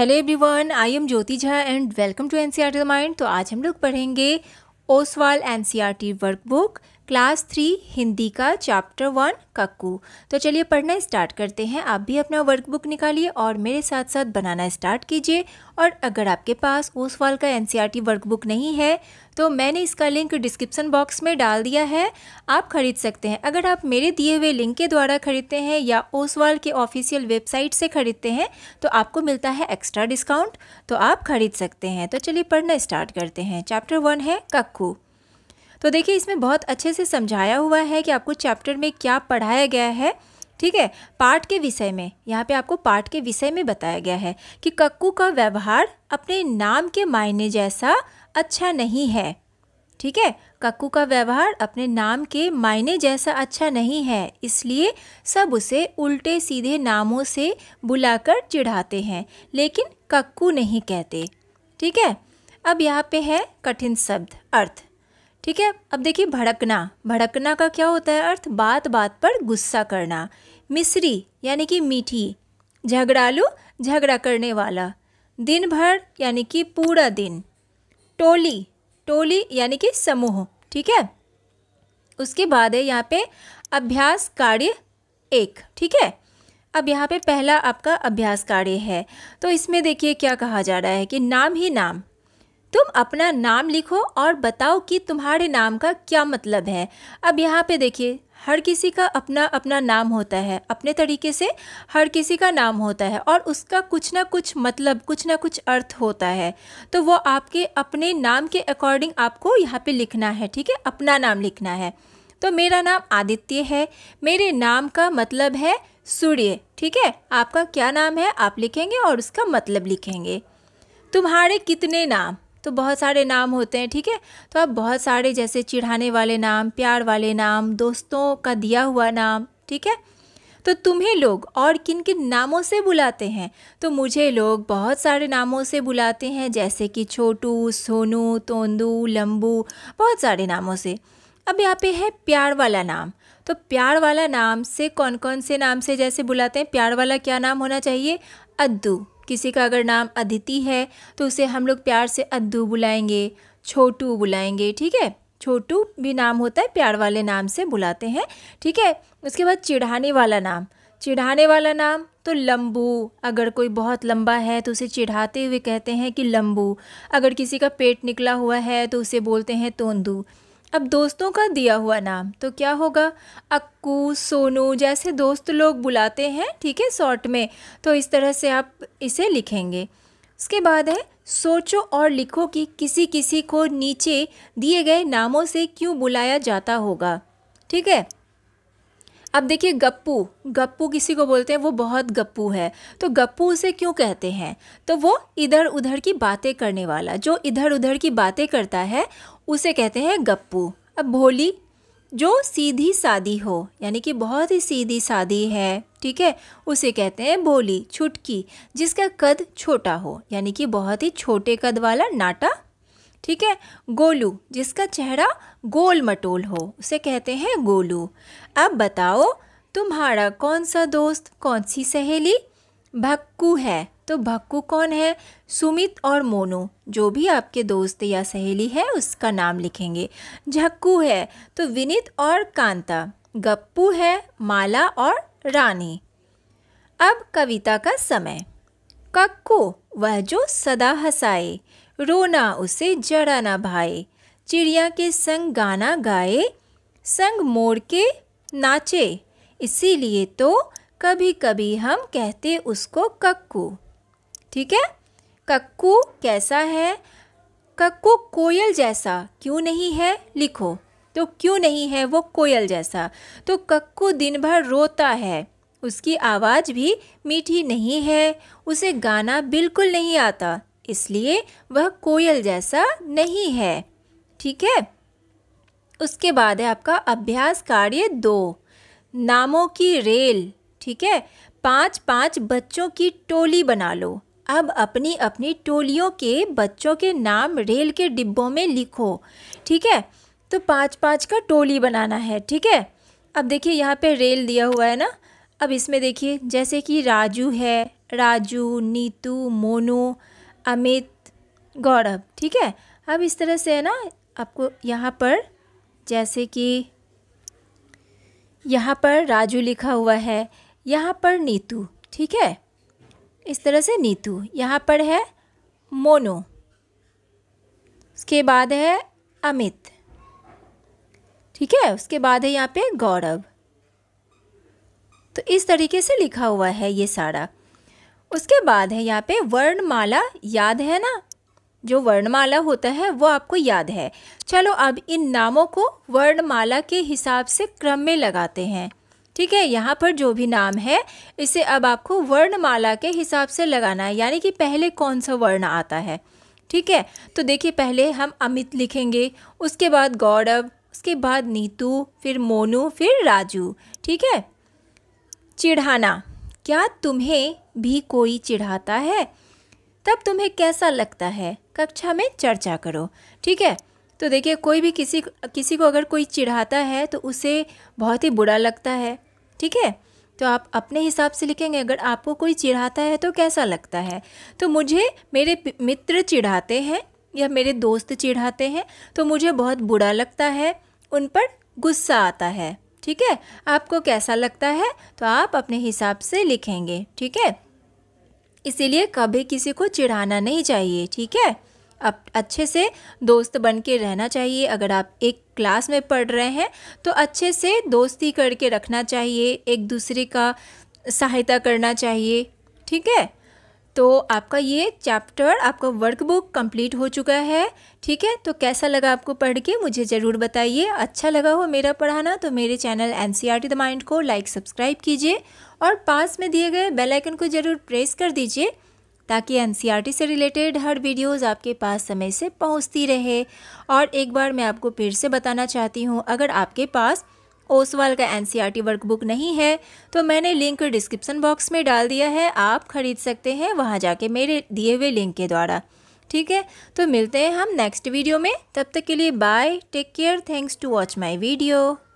hello everyone I am Jyoti Jha and welcome to N C R T mind तो आज हम लोग पढ़ेंगे Oswal N C R T workbook class three Hindi का chapter one cuckoo तो चलिए पढ़ना स्टार्ट करते हैं आप भी अपना वर्कबुक निकालिए और मेरे साथ साथ बनाना स्टार्ट कीजिए और अगर आपके पास ओसवाल का एन वर्कबुक नहीं है तो मैंने इसका लिंक डिस्क्रिप्सन बॉक्स में डाल दिया है आप खरीद सकते हैं अगर आप मेरे दिए हुए लिंक के द्वारा खरीदते हैं या ओसवाल के ऑफिशियल वेबसाइट से खरीदते हैं तो आपको मिलता है एक्स्ट्रा डिस्काउंट तो आप खरीद सकते हैं तो चलिए पढ़ना स्टार्ट करते हैं चैप्टर वन है कक्कू तो देखिए इसमें बहुत अच्छे से समझाया हुआ है कि आपको चैप्टर में क्या पढ़ाया गया है ठीक है पाठ के विषय में यहाँ पे आपको पाठ के विषय में बताया गया है कि कक्कू का व्यवहार अपने नाम के मायने जैसा अच्छा नहीं है ठीक है कक्कू का व्यवहार अपने नाम के मायने जैसा अच्छा नहीं है इसलिए सब उसे उल्टे सीधे नामों से बुलाकर चिढ़ाते हैं लेकिन कक्कू नहीं कहते ठीक है अब यहाँ पे है कठिन शब्द अर्थ ठीक है अब देखिए भड़कना भड़कना का क्या होता है अर्थ बात बात पर गुस्सा करना मिसरी यानी कि मीठी झगड़ालू झगड़ा करने वाला दिन भर यानी कि पूरा दिन टोली टोली यानी कि समूह ठीक है उसके बाद है यहाँ पे अभ्यास कार्य एक ठीक है अब यहाँ पे पहला आपका अभ्यास कार्य है तो इसमें देखिए क्या कहा जा रहा है कि नाम ही नाम तुम अपना नाम लिखो और बताओ कि तुम्हारे नाम का क्या मतलब है अब यहाँ पे देखिए हर किसी का अपना अपना नाम होता है अपने तरीके से हर किसी का नाम होता है और उसका कुछ ना कुछ मतलब कुछ ना कुछ अर्थ होता है तो वो आपके अपने नाम के अकॉर्डिंग आपको यहाँ पे लिखना है ठीक है अपना नाम लिखना है तो मेरा नाम आदित्य है मेरे नाम का मतलब है सूर्य ठीक है आपका क्या नाम है आप लिखेंगे और उसका मतलब लिखेंगे तुम्हारे कितने नाम तो बहुत सारे नाम होते हैं ठीक है तो आप बहुत सारे जैसे चिढ़ाने वाले नाम प्यार वाले नाम दोस्तों का दिया हुआ नाम ठीक है तो तुम्हें लोग और किन किन नामों से बुलाते हैं तो मुझे लोग बहुत सारे नामों से बुलाते हैं जैसे कि छोटू सोनू तोंदू लम्बू बहुत सारे नामों से अब यहाँ पे है प्यार वाला नाम तो प्यार वाला नाम से कौन कौन से नाम से जैसे बुलाते हैं प्यार वाला क्या नाम होना चाहिए अद्दू किसी का अगर नाम अदिति है तो उसे हम लोग प्यार से अद्दू बुलाएंगे छोटू बुलाएंगे ठीक है छोटू भी नाम होता है प्यार वाले नाम से बुलाते हैं ठीक है उसके बाद चिढ़ाने वाला नाम चिढ़ाने वाला नाम तो लम्बू अगर कोई बहुत लंबा है तो उसे चिढ़ाते हुए कहते हैं कि लम्बू अगर किसी का पेट निकला हुआ है तो उसे बोलते हैं तोंदू अब दोस्तों का दिया हुआ नाम तो क्या होगा अक्कू सोनू जैसे दोस्त लोग बुलाते हैं ठीक है शॉर्ट में तो इस तरह से आप इसे लिखेंगे इसके बाद है सोचो और लिखो कि किसी किसी को नीचे दिए गए नामों से क्यों बुलाया जाता होगा ठीक है अब देखिए गप्पू गप्पू किसी को बोलते हैं वो बहुत गप्पू है तो गप्पू उसे क्यों कहते हैं तो वो इधर उधर की बातें करने वाला जो इधर उधर की बातें करता है उसे कहते हैं गप्पू अब भोली जो सीधी सादी हो यानी कि बहुत ही सीधी सादी है ठीक है उसे कहते हैं भोली छुटकी जिसका कद छोटा हो यानी कि बहुत ही छोटे कद वाला नाटा ठीक है गोलू जिसका चेहरा गोल मटोल हो उसे कहते हैं गोलू अब बताओ तुम्हारा कौन सा दोस्त कौन सी सहेली भक्कू है तो भक्कू कौन है सुमित और मोनू जो भी आपके दोस्त या सहेली है उसका नाम लिखेंगे झक्कू है तो विनित और कांता गप्पू है माला और रानी अब कविता का समय कक्कू वह जो सदा हंसाए रोना उसे जड़ा ना भाए चिड़िया के संग गाना गाए संग मोड़ के नाचे इसीलिए तो कभी कभी हम कहते उसको कक्कू ठीक है कक्कू कैसा है कक्कू कोयल जैसा क्यों नहीं है लिखो तो क्यों नहीं है वो कोयल जैसा तो कक्कू दिन भर रोता है उसकी आवाज़ भी मीठी नहीं है उसे गाना बिल्कुल नहीं आता इसलिए वह कोयल जैसा नहीं है ठीक है उसके बाद है आपका अभ्यास कार्य दो नामों की रेल ठीक है पांच पांच बच्चों की टोली बना लो अब अपनी अपनी टोलियों के बच्चों के नाम रेल के डिब्बों में लिखो ठीक है तो पाँच पाँच का टोली बनाना है ठीक है अब देखिए यहाँ पे रेल दिया हुआ है ना अब इसमें देखिए जैसे कि राजू है राजू नीतू मोनू अमित गौरव ठीक है अब इस तरह से है ना आपको यहाँ पर जैसे कि यहाँ पर राजू लिखा हुआ है यहाँ पर नीतू ठीक है इस तरह से नीतू यहाँ पर है मोनो उसके बाद है अमित ठीक है उसके बाद है यहाँ पे गौरव तो इस तरीके से लिखा हुआ है ये सारा उसके बाद है यहाँ पे वर्णमाला याद है ना जो वर्णमाला होता है वो आपको याद है चलो अब इन नामों को वर्णमाला के हिसाब से क्रम में लगाते हैं ठीक है यहाँ पर जो भी नाम है इसे अब आपको वर्णमाला के हिसाब से लगाना है यानी कि पहले कौन सा वर्ण आता है ठीक है तो देखिए पहले हम अमित लिखेंगे उसके बाद गौरव उसके बाद नीतू फिर मोनू फिर राजू ठीक है चिढ़ाना क्या तुम्हें भी कोई चिढ़ाता है तब तुम्हें कैसा लगता है कक्षा में चर्चा करो ठीक है तो देखिए कोई भी किसी किसी को अगर कोई चिढ़ाता है तो उसे बहुत ही बुरा लगता है ठीक है तो आप अपने हिसाब से लिखेंगे अगर आपको कोई चिढ़ाता है तो कैसा लगता है तो मुझे मेरे मित्र चिढ़ाते हैं या मेरे दोस्त चिढ़ाते हैं तो मुझे बहुत बुरा लगता है उन पर गुस्सा आता है ठीक है आपको कैसा लगता है तो आप अपने हिसाब से लिखेंगे ठीक है इसीलिए कभी किसी को चिढ़ाना नहीं चाहिए ठीक है अब अच्छे से दोस्त बन के रहना चाहिए अगर आप एक क्लास में पढ़ रहे हैं तो अच्छे से दोस्ती करके रखना चाहिए एक दूसरे का सहायता करना चाहिए ठीक है तो आपका ये चैप्टर आपका वर्कबुक कंप्लीट हो चुका है ठीक है तो कैसा लगा आपको पढ़ के मुझे ज़रूर बताइए अच्छा लगा हो मेरा पढ़ाना तो मेरे channel N C R T the mind को लाइक सब्सक्राइब कीजिए और पास में दिए गए बेल आइकन को ज़रूर प्रेस कर दीजिए ताकि एन सी आर टी से रिलेटेड हर वीडियोज़ आपके पास समय से पहुँचती रहे और एक बार मैं आपको फिर से बताना चाहती हूँ अगर आपके पास ओसवाल का एन वर्कबुक e नहीं है तो मैंने लिंक डिस्क्रिप्शन बॉक्स में डाल दिया है आप खरीद सकते हैं वहाँ जाके मेरे दिए हुए लिंक के द्वारा ठीक है तो मिलते हैं हम नेक्स्ट वीडियो में तब तक के लिए bye take care thanks to watch my video